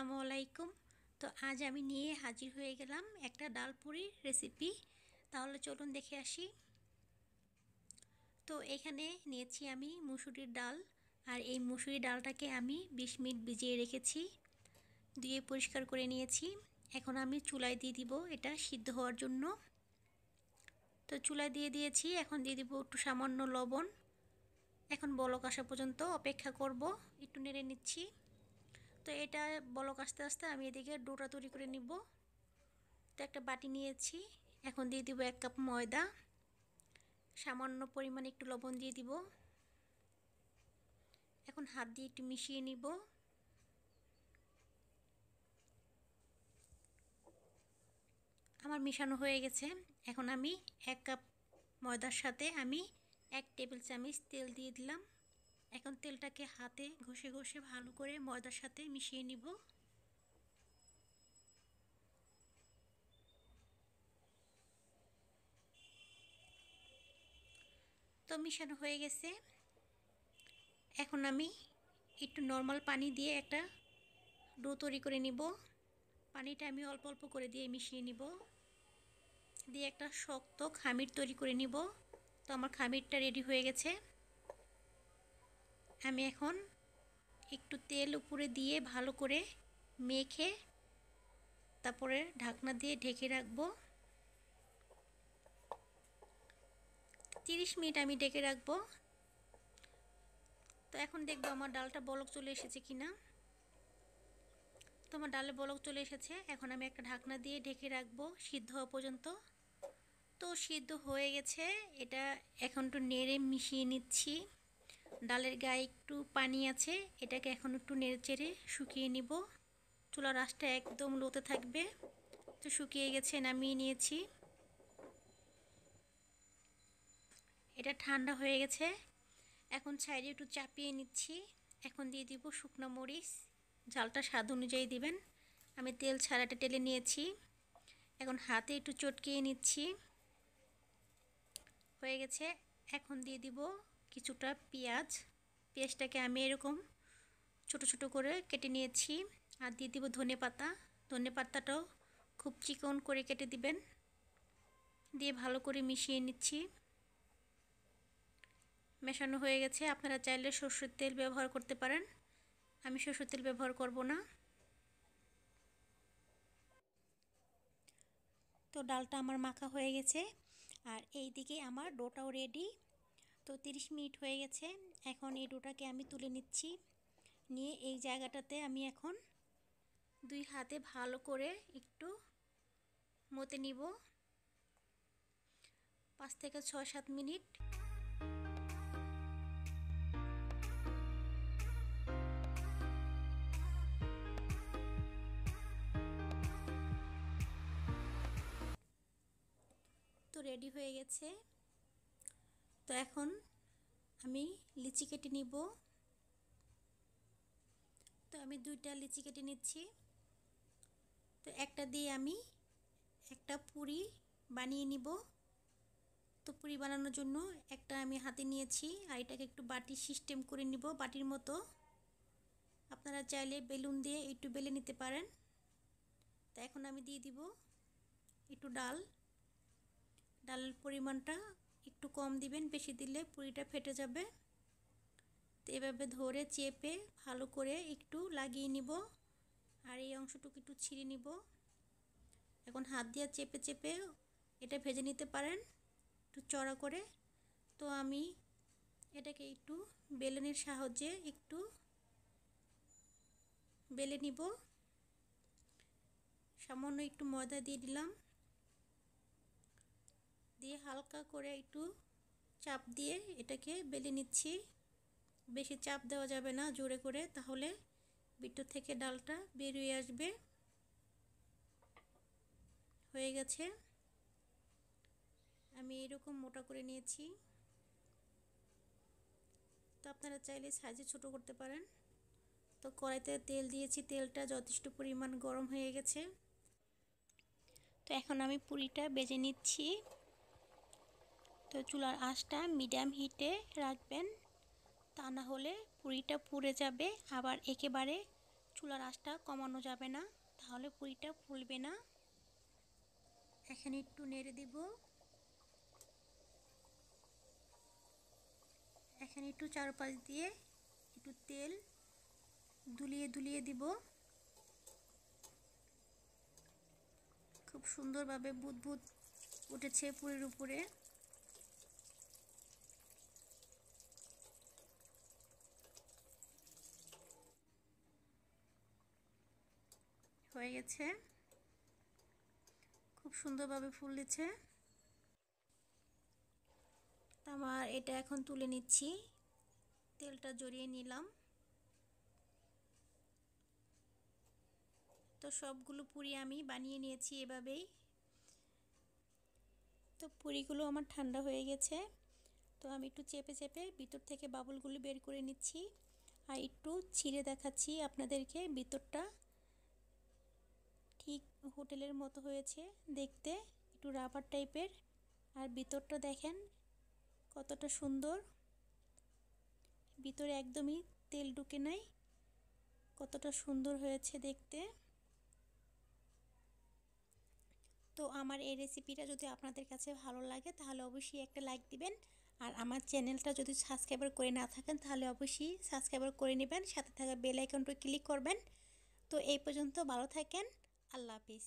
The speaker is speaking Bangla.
আসসালামু আলাইকুম তো আজ আমি নিয়ে হাজির হয়ে গেলাম একটা ডাল পুরির রেসিপি তাহলে চলুন দেখে আসি তো এখানে নিয়েছি আমি মুসুরির ডাল আর এই মুসুরি ডালটাকে আমি বিশ মিনিট ভিজিয়ে রেখেছি দিয়ে পরিষ্কার করে নিয়েছি এখন আমি চুলায় দিয়ে দিব এটা সিদ্ধ হওয়ার জন্য তো চুলায় দিয়ে দিয়েছি এখন দিয়ে দিব একটু সামান্য লবণ এখন বলক আসা পর্যন্ত অপেক্ষা করব একটু নেড়ে নিচ্ছি তো এটা বলক আস্তে আস্তে আমি এদিকে ডোটা তৈরি করে নিব তো একটা বাটি নিয়েছি এখন দিয়ে দিব এক কাপ ময়দা সামান্য পরিমাণে একটু লবণ দিয়ে দিব এখন হাত দিয়ে একটু মিশিয়ে নিব আমার মিশানো হয়ে গেছে এখন আমি এক কাপ ময়দার সাথে আমি এক টেবিল চামচ তেল দিয়ে দিলাম এখন তেলটাকে হাতে ঘষে ঘষে ভালো করে ময়দার সাথে মিশিয়ে নিব তো মিশানো হয়ে গেছে এখন আমি একটু নর্মাল পানি দিয়ে একটা ডো তৈরি করে নিব পানিটা আমি অল্প অল্প করে দিয়ে মিশিয়ে নিব দিয়ে একটা শক্ত খামির তৈরি করে নিব তো আমার খামিরটা রেডি হয়ে গেছে আমি এখন একটু তেল উপরে দিয়ে ভালো করে মেখে তারপরে ঢাকনা দিয়ে ঢেকে রাখবো তিরিশ মিনিট আমি ডেকে রাখব তো এখন দেখবো আমার ডালটা বলক চলে এসেছে কি না তো আমার ডালে বলক চলে এসেছে এখন আমি একটা ঢাকনা দিয়ে ঢেকে রাখবো সিদ্ধ হওয়া পর্যন্ত তো সিদ্ধ হয়ে গেছে এটা এখন একটু নেড়ে মিশিয়ে নিচ্ছি ডালের গায়ে একটু পানি আছে এটাকে এখন একটু নেড়েচেড়ে শুকিয়ে নিব চুলা রাসটা একদম লোতে থাকবে তো শুকিয়ে গেছে নামিয়ে নিয়েছি এটা ঠান্ডা হয়ে গেছে এখন সাইডে একটু চাপিয়ে নিচ্ছি এখন দিয়ে দিব শুকনো মরিচ ঝালটা স্বাদ অনুযায়ী দিবেন আমি তেল ছাড়াটা টেলে নিয়েছি এখন হাতে একটু চটকিয়ে নিচ্ছি হয়ে গেছে এখন দিয়ে দিব কিছুটা পেঁয়াজ পেঁয়াজটাকে আমি এরকম ছোট ছোট করে কেটে নিয়েছি আর দিয়ে দিব ধনে পাতা ধনে পাতাটাও খুব চিকন করে কেটে দিবেন দিয়ে ভালো করে মিশিয়ে নিচ্ছি মেশানো হয়ে গেছে আপনারা চাইলে সর্ষের তেল ব্যবহার করতে পারেন আমি সর্ষের তেল ব্যবহার করব না তো ডালটা আমার মাখা হয়ে গেছে আর এই দিকে আমার ডোটাও রেডি তো তিরিশ মিনিট হয়ে গেছে এখন এই ডোটাকে আমি তুলে নিচ্ছি নিয়ে এই জায়গাটাতে আমি এখন দুই হাতে ভালো করে একটু মতে নিব পাঁচ থেকে ছয় সাত মিনিট তো রেডি হয়ে গেছে তো এখন আমি লিচি কেটে নিব তো আমি দুইটা লিচি কেটে নিচ্ছি তো একটা দিয়ে আমি একটা পুরি বানিয়ে নিব তো পুরি বানানোর জন্য একটা আমি হাতে নিয়েছি আর এটাকে একটু বাটি সিস্টেম করে নিব বাটির মতো আপনারা চাইলে বেলুন দিয়ে একটু বেলে নিতে পারেন তা এখন আমি দিয়ে দিব একটু ডাল ডালের পরিমাণটা একটু কম দিবেন বেশি দিলে পুরিটা ফেটে যাবে তো এভাবে ধরে চেপে ভালো করে একটু লাগিয়ে নিব আর এই অংশটুকু একটু ছিঁড়ে নিব এখন হাত দিয়ে চেপে চেপে এটা ভেজে নিতে পারেন একটু চড়া করে তো আমি এটাকে একটু বেলেনের সাহায্যে একটু বেলে নিব সামান্য একটু ময়দা দিয়ে দিলাম দিয়ে হালকা করে একটু চাপ দিয়ে এটাকে বেলে নিচ্ছি বেশি চাপ দেওয়া যাবে না জোরে করে তাহলে বিট্টু থেকে ডালটা বেরিয়ে আসবে হয়ে গেছে আমি এরকম মোটা করে নিয়েছি তো আপনারা চাইলে সাইজে ছোট করতে পারেন তো কড়াইতে তেল দিয়েছি তেলটা যথেষ্ট পরিমাণ গরম হয়ে গেছে তো এখন আমি পুরিটা বেজে নিচ্ছি তো চুলার আঁচটা মিডিয়াম হিটে রাখবেন তা না হলে পুরিটা পুড়ে যাবে আবার একেবারে চুলার আঁচটা কমানো যাবে না তাহলে পুরিটা ফুলবে না এখানে একটু নেড়ে দেব এখানে একটু চারপাশ দিয়ে একটু তেল দুলিয়ে দুলিয়ে দিব খুব সুন্দরভাবে বুদ উঠেছে পুরীর উপরে হয়ে গেছে খুব সুন্দরভাবে ফুল দিচ্ছে আমার এটা এখন তুলে নিচ্ছি তেলটা জড়িয়ে নিলাম তো সবগুলো পুরি আমি বানিয়ে নিয়েছি এভাবেই তো পুরিগুলো আমার ঠান্ডা হয়ে গেছে তো আমি একটু চেপে চেপে ভিতর থেকে বাবুলগুলো বের করে নিচ্ছি আর একটু ছিঁড়ে দেখাচ্ছি আপনাদেরকে ভিতরটা ঠিক হোটেলের মতো হয়েছে দেখতে একটু রাবার টাইপের আর ভিতরটা দেখেন কতটা সুন্দর ভিতরে একদমই তেল ঢুকে নাই কতটা সুন্দর হয়েছে দেখতে তো আমার এই রেসিপিটা যদি আপনাদের কাছে ভালো লাগে তাহলে অবশ্যই একটা লাইক দিবেন আর আমার চ্যানেলটা যদি সাবস্ক্রাইবার করে না থাকেন তাহলে অবশ্যই সাবস্ক্রাইবার করে নেবেন সাথে থাকা বেল আইকনটা ক্লিক করবেন তো এই পর্যন্ত ভালো থাকেন আল্লাহ হাফিজ